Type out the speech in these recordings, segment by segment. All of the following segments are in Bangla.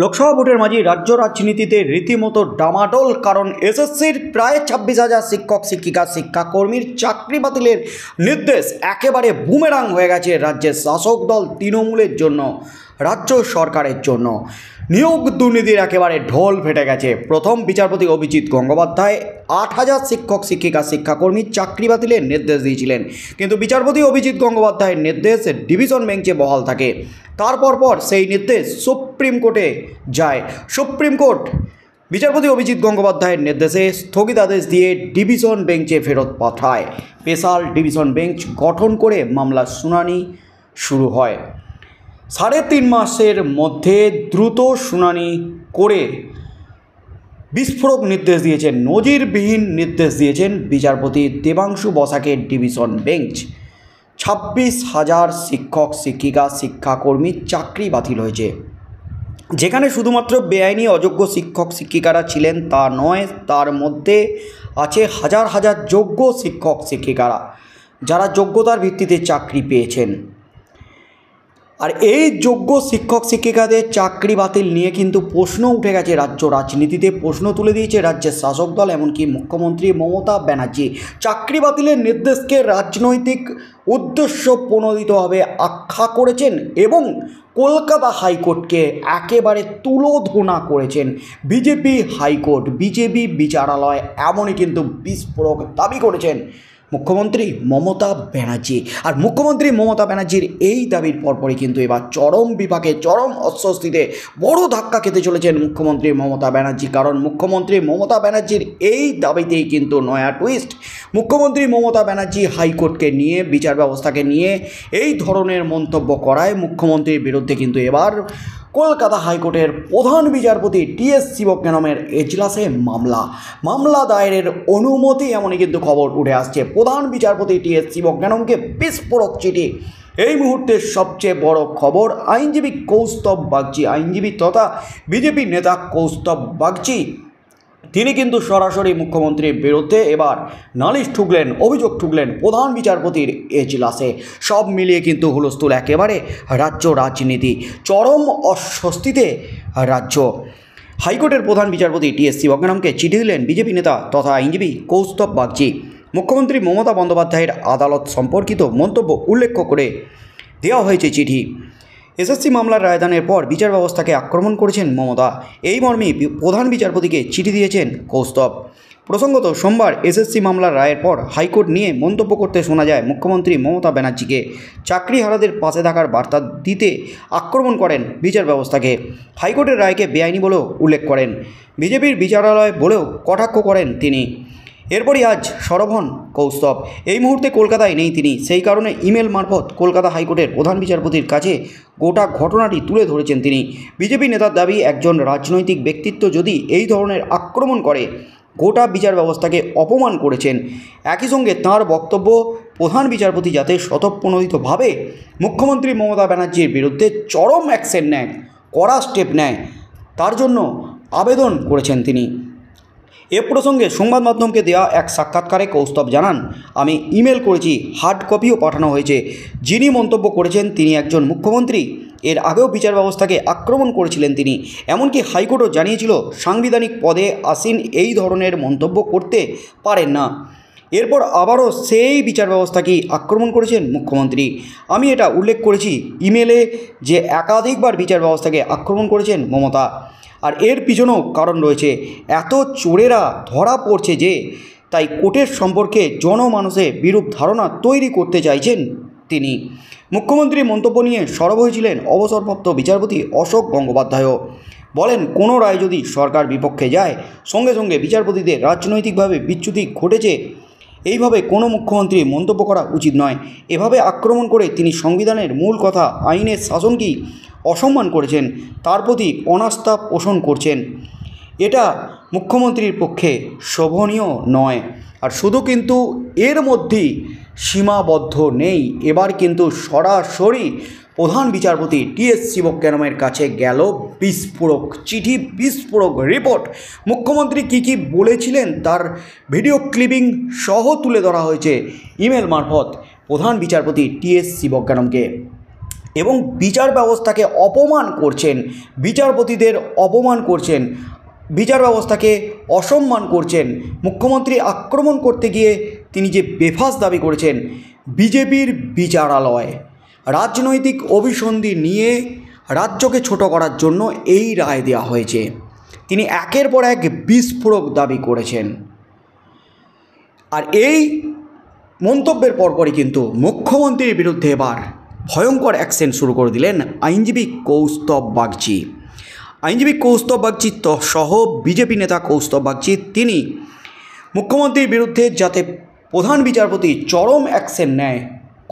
লোকসভা ভোটের মাঝে রাজ্য রাজনীতিতে রীতিমতো ডামাডোল কারণ এসএসসির প্রায় ছাব্বিশ হাজার শিক্ষক শিক্ষিকা শিক্ষাকর্মীর চাকরি বাতিলের নির্দেশ একেবারে বুমেরাং হয়ে গেছে রাজ্যের শাসক দল তৃণমূলের জন্য রাজ্য সরকারের জন্য নিয়োগ দুর্নীতির একেবারে ঢোল ফেটে গেছে প্রথম বিচারপতি অভিজিৎ গঙ্গোপাধ্যায় আট হাজার শিক্ষক শিক্ষিকা শিক্ষাকর্মী চাকরি বাতিলের নির্দেশ দিয়েছিলেন কিন্তু বিচারপতি অভিজিৎ গঙ্গোপাধ্যায়ের নির্দেশ ডিভিশন বেঞ্চে বহাল থাকে তারপর পর সেই নির্দেশ সুপ্রিম কোর্টে যায় সুপ্রিম কোর্ট বিচারপতি অভিজিৎ গঙ্গোপাধ্যায়ের নির্দেশে স্থগিতাদেশ দিয়ে ডিভিশন বেঞ্চে ফেরত পাঠায় স্পেশাল ডিভিশন বেঞ্চ গঠন করে মামলার শুনানি শুরু হয় সাড়ে তিন মাসের মধ্যে দ্রুত শুনানি করে বিস্ফোরক নির্দেশ দিয়েছেন নজিরবিহীন নির্দেশ দিয়েছেন বিচারপতি দেবাংশু বসাকের ডিভিশন বেঞ্চ ছাব্বিশ হাজার শিক্ষক শিক্ষিকা শিক্ষাকর্মী চাকরি বাতিল হয়েছে যেখানে শুধুমাত্র বেআইনি অযোগ্য শিক্ষক শিক্ষিকারা ছিলেন তা নয় তার মধ্যে আছে হাজার হাজার যোগ্য শিক্ষক শিক্ষিকারা যারা যোগ্যতার ভিত্তিতে চাকরি পেয়েছেন আর এই যোগ্য শিক্ষক শিক্ষিকাদের চাকরি বাতিল নিয়ে কিন্তু প্রশ্ন উঠে গেছে রাজ্য রাজনীতিতে প্রশ্ন তুলে দিয়েছে রাজ্যের শাসক দল এমনকি মুখ্যমন্ত্রী মমতা ব্যানার্জি চাকরি বাতিলের নির্দেশকে রাজনৈতিক উদ্দেশ্য প্রণোদিতভাবে আখ্যা করেছেন এবং কলকাতা হাইকোর্টকে একেবারে তুলোধোনা করেছেন বিজেপি হাইকোর্ট বিজেপি বিচারালয় এমনই কিন্তু বিস্ফোরক দাবি করেছেন মুখ্যমন্ত্রী মমতা ব্যানার্জি আর মুখ্যমন্ত্রী মমতা ব্যানার্জির এই দাবির পরপরই কিন্তু এবার চরম বিপাকে চরম অস্বস্তিতে বড় ধাক্কা খেতে চলেছেন মুখ্যমন্ত্রী মমতা ব্যানার্জি কারণ মুখ্যমন্ত্রী মমতা ব্যানার্জির এই দাবিতেই কিন্তু নয়া টুইস্ট মুখ্যমন্ত্রী মমতা ব্যানার্জি হাইকোর্টকে নিয়ে বিচার ব্যবস্থাকে নিয়ে এই ধরনের মন্তব্য করায় মুখ্যমন্ত্রীর বিরুদ্ধে কিন্তু এবার কলকাতা হাইকোর্টের প্রধান বিচারপতি টি এস নামের এজলাসে মামলা মামলা দায়েরের অনুমতি এমনই কিন্তু খবর উঠে আসছে প্রধান বিচারপতি টি এস শিবজ্ঞানমকে বিস্ফোরক চিঠি এই মুহূর্তে সবচেয়ে বড় খবর আইনজীবী কৌস্তব বাগচি আইনজীবী তথা বিজেপি নেতা কৌস্তব বাগচি তিনি কিন্তু সরাসরি মুখ্যমন্ত্রীর বিরুদ্ধে এবার নালিশ ঠুকলেন অভিযোগ ঠুকলেন প্রধান বিচারপতির এজলাসে সব মিলিয়ে কিন্তু হুলস্থুল একেবারে রাজ্য রাজনীতি চরম অস্বস্তিতে রাজ্য হাইকোর্টের প্রধান বিচারপতি টিএস সিবগ্নামকে চিঠি দিলেন বিজেপি নেতা তথা আইনজীবী কৌস্তব বাগজি মুখ্যমন্ত্রী মমতা বন্দ্যোপাধ্যায়ের আদালত সম্পর্কিত মন্তব্য উল্লেখ করে দেওয়া হয়েছে চিঠি এসএসসি মামলার রায়দানের পর বিচার ব্যবস্থাকে আক্রমণ করেছেন মমতা এই মর্মে প্রধান বিচারপতিকে চিঠি দিয়েছেন কৌস্তব প্রসঙ্গত সোমবার এসএসসি মামলার রায়ের পর হাইকোর্ট নিয়ে মন্তব্য করতে শোনা যায় মুখ্যমন্ত্রী মমতা ব্যানার্জিকে চাকরিহারাদের পাশে থাকার বার্তা দিতে আক্রমণ করেন বিচার ব্যবস্থাকে হাইকোর্টের রায়কে বেআইনি বলেও উল্লেখ করেন বিজেপির বিচারালয় বলেও কটাক্ষ করেন তিনি এরপরই আজ সরভন কৌস্তব এই মুহূর্তে কলকাতায় নেই তিনি সেই কারণে ইমেল মারফত কলকাতা হাইকোর্টের প্রধান বিচারপতির কাছে গোটা ঘটনাটি তুলে ধরেছেন তিনি বিজেপি নেতার দাবি একজন রাজনৈতিক ব্যক্তিত্ব যদি এই ধরনের আক্রমণ করে গোটা বিচার ব্যবস্থাকে অপমান করেছেন একই সঙ্গে তাঁর বক্তব্য প্রধান বিচারপতি যাতে স্বতঃপ্রণোদিতভাবে মুখ্যমন্ত্রী মমতা ব্যানার্জির বিরুদ্ধে চরম অ্যাকশন নেয় কড়া স্টেপ নেয় তার জন্য আবেদন করেছেন তিনি এ প্রসঙ্গে সংবাদ মাধ্যমকে দেওয়া এক সাক্ষাৎকারে কৌস্তব জানান আমি ইমেল করেছি হার্ড কপিও পাঠানো হয়েছে যিনি মন্তব্য করেছেন তিনি একজন মুখ্যমন্ত্রী এর আগেও বিচার ব্যবস্থাকে আক্রমণ করেছিলেন তিনি এমনকি হাইকোর্টও জানিয়েছিল সাংবিধানিক পদে আসীন এই ধরনের মন্তব্য করতে পারেন না এরপর আবারও সেই বিচার ব্যবস্থাকেই আক্রমণ করেছেন মুখ্যমন্ত্রী আমি এটা উল্লেখ করেছি ইমেলে যে একাধিকবার বিচার ব্যবস্থাকে আক্রমণ করেছেন মমতা আর এর পিছনেও কারণ রয়েছে এত চোরেরা ধরা পড়ছে যে তাই কোর্টের সম্পর্কে জনমানুষে বিরূপ ধারণা তৈরি করতে চাইছেন তিনি মুখ্যমন্ত্রী মন্তব্য নিয়ে সরব হয়েছিলেন অবসরপ্রাপ্ত বিচারপতি অশোক গঙ্গোপাধ্যায়ও বলেন কোনো রায় যদি সরকার বিপক্ষে যায় সঙ্গে সঙ্গে বিচারপতিদের রাজনৈতিকভাবে বিচ্যুতি ঘটেছে এইভাবে কোনো মুখ্যমন্ত্রী মন্তব্য করা উচিত নয় এভাবে আক্রমণ করে তিনি সংবিধানের মূল কথা আইনের শাসনকেই অসম্মান করেছেন তার প্রতি অনাস্থা পোষণ করছেন এটা মুখ্যমন্ত্রীর পক্ষে শোভনীয় নয় আর শুধু কিন্তু এর মধ্যেই সীমাবদ্ধ নেই এবার কিন্তু সরাসরি প্রধান বিচারপতি টিএস শিবকেরমের কাছে গেল বিস্ফোরক চিঠি বিস্ফোরক রিপোর্ট মুখ্যমন্ত্রী কি কি বলেছিলেন তার ভিডিও ক্লিপিং সহ তুলে ধরা হয়েছে ইমেল মারফত প্রধান বিচারপতি টিএস শিবকেরমকে এবং বিচার ব্যবস্থাকে অপমান করছেন বিচারপতিদের অপমান করছেন বিচার ব্যবস্থাকে অসম্মান করছেন মুখ্যমন্ত্রী আক্রমণ করতে গিয়ে তিনি যে বেফাস দাবি করেছেন বিজেপির বিচারালয় রাজনৈতিক অভিসন্ধি নিয়ে রাজ্যকে ছোট করার জন্য এই রায় দেওয়া হয়েছে তিনি একের পর এক বিস্ফোরক দাবি করেছেন আর এই মন্তব্যের পরপরই কিন্তু মুখ্যমন্ত্রীর বিরুদ্ধে এবার ভয়ঙ্কর অ্যাকশন শুরু করে দিলেন আইনজীবী কৌস্তব বাগচি আইনজীবী কৌস্তব বাগচি সহ বিজেপি নেতা কৌস্তব বাগচি তিনি মুখ্যমন্ত্রীর বিরুদ্ধে যাতে প্রধান বিচারপতি চরম অ্যাকশন নেয়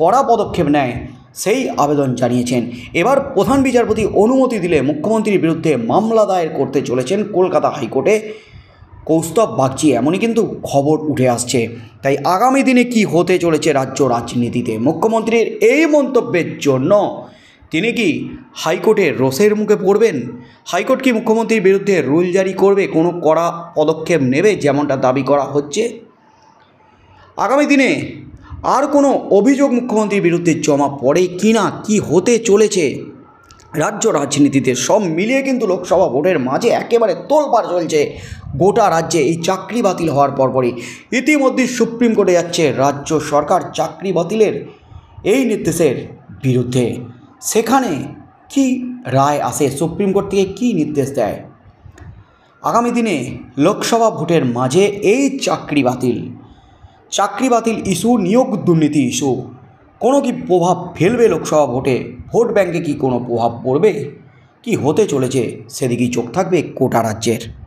কড়া পদক্ষেপ নেয় সেই আবেদন জানিয়েছেন এবার প্রধান বিচারপতি অনুমতি দিলে মুখ্যমন্ত্রীর বিরুদ্ধে মামলা দায়ের করতে চলেছেন কলকাতা হাইকোর্টে কৌস্তব বাগচি এমনই কিন্তু খবর উঠে আসছে তাই আগামী দিনে কি হতে চলেছে রাজ্য রাজনীতিতে মুখ্যমন্ত্রীর এই মন্তব্যের জন্য তিনি কি হাইকোর্টের রোষের মুখে পড়বেন হাইকোর্ট কি মুখ্যমন্ত্রীর বিরুদ্ধে রুল জারি করবে কোনো কড়া পদক্ষেপ নেবে যেমনটা দাবি করা হচ্ছে আগামী দিনে আর কোনো অভিযোগ মুখ্যমন্ত্রীর বিরুদ্ধে জমা পড়ে কি না কী হতে চলেছে রাজ্য রাজনীতিতে সব মিলিয়ে কিন্তু লোকসভা ভোটের মাঝে একেবারে তোলপাড় চলছে গোটা রাজ্যে এই চাকরি বাতিল হওয়ার পরপরই ইতিমধ্যে সুপ্রিম কোর্টে যাচ্ছে রাজ্য সরকার চাকরি বাতিলের এই নির্দেশের বিরুদ্ধে সেখানে কি রায় আসে সুপ্রিম কোর্ট থেকে কী নির্দেশ দেয় আগামী দিনে লোকসভা ভোটের মাঝে এই চাকরি বাতিল চাকরি বাতিল ইস্যু নিয়োগ দুর্নীতি ইস্যু কোনো কি প্রভাব ফেলবে লোকসভা ভোটে ভোট ব্যাঙ্কে কি কোনো প্রভাব পড়বে কি হতে চলেছে সেদিকেই চোখ থাকবে কোটা রাজ্যের